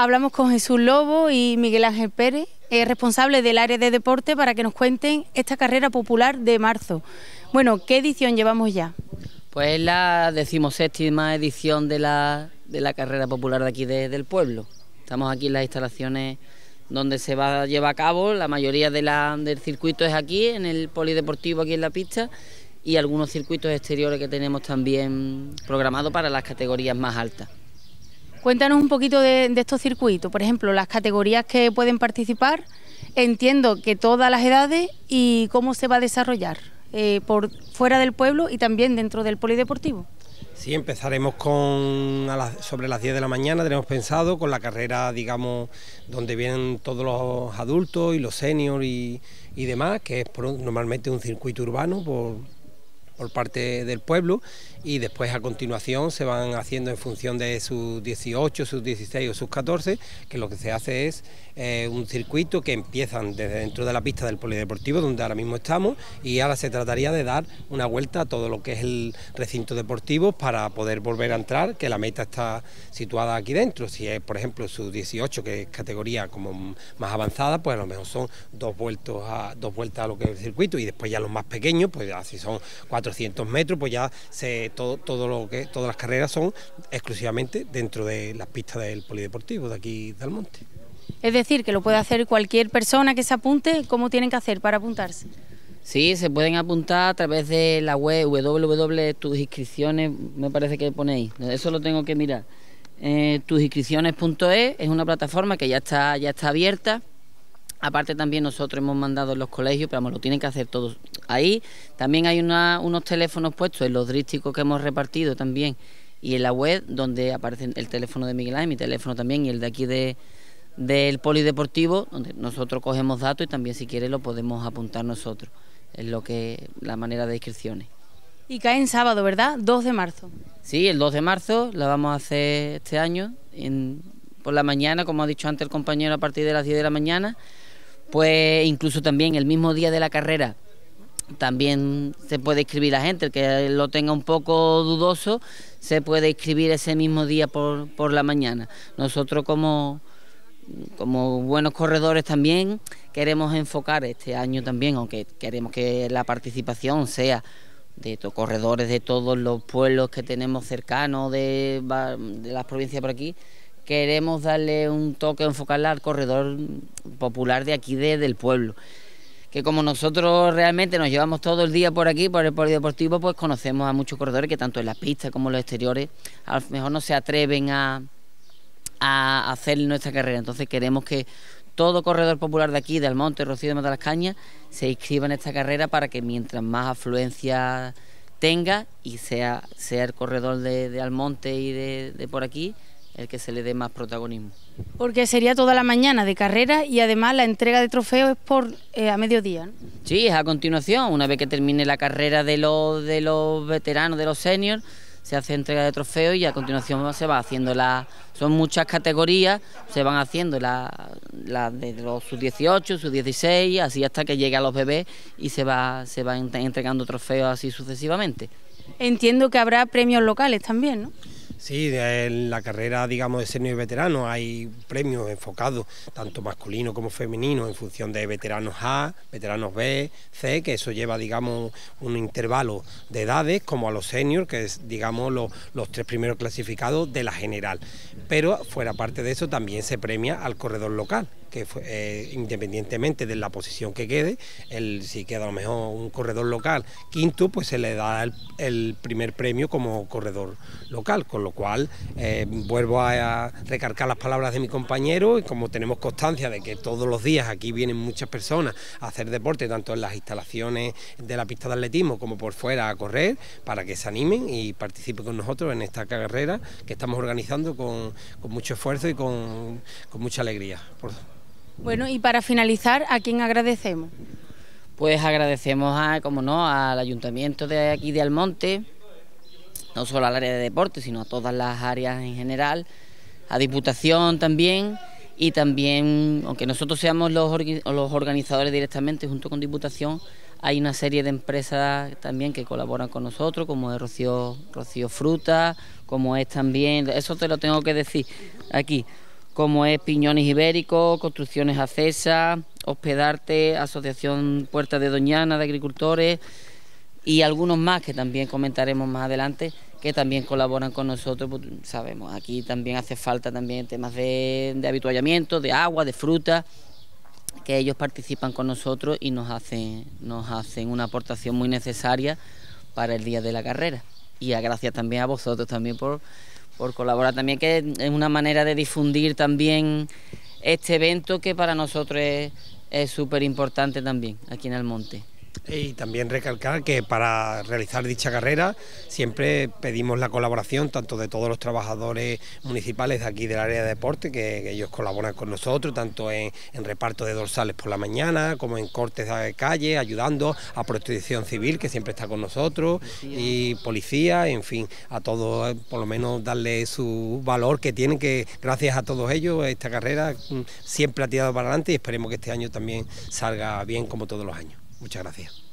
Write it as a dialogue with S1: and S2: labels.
S1: Hablamos con Jesús Lobo y Miguel Ángel Pérez, ...responsables eh, responsable del área de deporte, para que nos cuenten esta carrera popular de marzo. Bueno, ¿qué edición llevamos ya?
S2: Pues es la decimoséptima edición de la, de la carrera popular de aquí del pueblo. Estamos aquí en las instalaciones donde se va a llevar a cabo, la mayoría de la, del circuito es aquí, en el polideportivo, aquí en la pista, y algunos circuitos exteriores que tenemos también programados para las categorías más altas.
S1: Cuéntanos un poquito de, estos circuitos, por ejemplo, las categorías que pueden participar, entiendo que todas las edades y cómo se va a desarrollar eh, por fuera del pueblo y también dentro del polideportivo.
S3: Sí, empezaremos con las, sobre las 10 de la mañana, tenemos pensado, con la carrera, digamos, donde vienen todos los adultos y los seniors y, demás, que es normalmente un circuito urbano por, por parte del pueblo y después a continuación se van haciendo en función de sus 18, sus 16 o sus 14, que lo que se hace es eh, un circuito que empiezan desde dentro de la pista del polideportivo donde ahora mismo estamos y ahora se trataría de dar una vuelta a todo lo que es el recinto deportivo para poder volver a entrar, que la meta está situada aquí dentro, si es por ejemplo sus 18 que es categoría como más avanzada, pues a lo mejor son dos, vueltos a, dos vueltas a lo que es el circuito y después ya los más pequeños, pues así son cuatro metros, pues ya se, todo, todo lo que, todas las carreras son exclusivamente dentro de las pistas del polideportivo de aquí del monte.
S1: Es decir, que lo puede hacer cualquier persona que se apunte, ¿cómo tienen que hacer para apuntarse?
S2: Sí, se pueden apuntar a través de la web inscripciones me parece que ponéis, eso lo tengo que mirar. Eh, e es una plataforma que ya está, ya está abierta. Aparte también nosotros hemos mandado en los colegios, pero lo tienen que hacer todos ahí. También hay unos teléfonos puestos en los drísticos que hemos repartido también y en la web donde aparece el teléfono de Miguel Ángel, mi teléfono también y el de aquí de, del polideportivo, donde nosotros cogemos datos y también si quiere lo podemos apuntar nosotros. Es lo que la manera de inscripciones.
S1: Y cae en sábado, ¿verdad? 2 de marzo.
S2: Sí, el 2 de marzo la vamos a hacer este año por la mañana, como ha dicho antes el compañero, a partir de las 10 de la mañana. Pues incluso también el mismo día de la carrera también se puede inscribir la gente, el que lo tenga un poco dudoso, se puede inscribir ese mismo día por, por la mañana. Nosotros como, buenos corredores también queremos enfocar este año también, aunque queremos que la participación sea de corredores de todos los pueblos que tenemos cercanos de, las provincias por aquí, queremos darle un toque, enfocarla al corredor popular de aquí, de, del pueblo que como nosotros realmente nos llevamos todo el día por aquí, por el polideportivo, pues conocemos a muchos corredores que tanto en las pistas como en los exteriores a lo mejor no se atreven a, hacer nuestra carrera. Entonces queremos que todo corredor popular de aquí, de Almonte, Rocío de Matalascaña, se inscriba en esta carrera para que mientras más afluencia tenga y sea, sea el corredor de, Almonte y de por aquí, el que se le dé más protagonismo.
S1: Porque sería toda la mañana de carrera y además la entrega de trofeos es por eh, a mediodía. ¿no?
S2: Sí, es a continuación, una vez que termine la carrera de los de los veteranos, de los seniors, se hace entrega de trofeos y a continuación se va haciendo la son muchas categorías, se van haciendo la... la de los sub 18, sub 16, así hasta que llega a los bebés y se va se va entregando trofeos así sucesivamente.
S1: Entiendo que habrá premios locales también, ¿no?
S3: Sí, en la carrera, digamos, de senior y veterano hay premios enfocados, tanto masculino como femenino, en función de veteranos A, veteranos B, C, que eso lleva, digamos, un intervalo de edades, como a los seniors que es, digamos, los, los tres primeros clasificados de la general. Pero fuera parte de eso también se premia al corredor local que eh, independientemente de la posición que quede, el, si queda a lo mejor un corredor local quinto, pues se le da el, primer premio como corredor local, con lo cual eh, vuelvo a, recargar las palabras de mi compañero y como tenemos constancia de que todos los días aquí vienen muchas personas a hacer deporte, tanto en las instalaciones de la pista de atletismo como por fuera a correr, para que se animen y participen con nosotros en esta carrera que estamos organizando con, mucho esfuerzo y con, con mucha alegría.
S1: Bueno, y para finalizar, ¿a quién
S2: agradecemos? Pues agradecemos, a, como no, al ayuntamiento de aquí de Almonte, no solo al área de deporte, sino a todas las áreas en general, a Diputación también, y también, aunque nosotros seamos los, los organizadores directamente junto con Diputación, hay una serie de empresas también que colaboran con nosotros, como es Rocío, Rocío Fruta, como es también, eso te lo tengo que decir aquí, como es Piñones Ibéricos, Construcciones Acesa, Hospedarte, Asociación Puerta de Doñana de Agricultores y algunos más que también comentaremos más adelante que también colaboran con nosotros, pues, sabemos, aquí también hace falta también temas de, de habituallamiento, de agua, de fruta, que ellos participan con nosotros y nos hacen, nos hacen una aportación muy necesaria para el día de la carrera. Y a gracias también a vosotros también por por colaborar también, que es una manera de difundir también este evento que para nosotros es súper
S3: importante también aquí en el monte". Y también recalcar que para realizar dicha carrera siempre pedimos la colaboración tanto de todos los trabajadores municipales de aquí del área de deporte, que, ellos colaboran con nosotros, tanto en, en, reparto de dorsales por la mañana, como en cortes de calle, ayudando a protección civil, que siempre está con nosotros, y policía, en fin, a todos, por lo menos darle su valor que tienen, que gracias a todos ellos esta carrera mm, siempre ha tirado para adelante y esperemos que este año también salga bien como todos los años. Muchas gracias.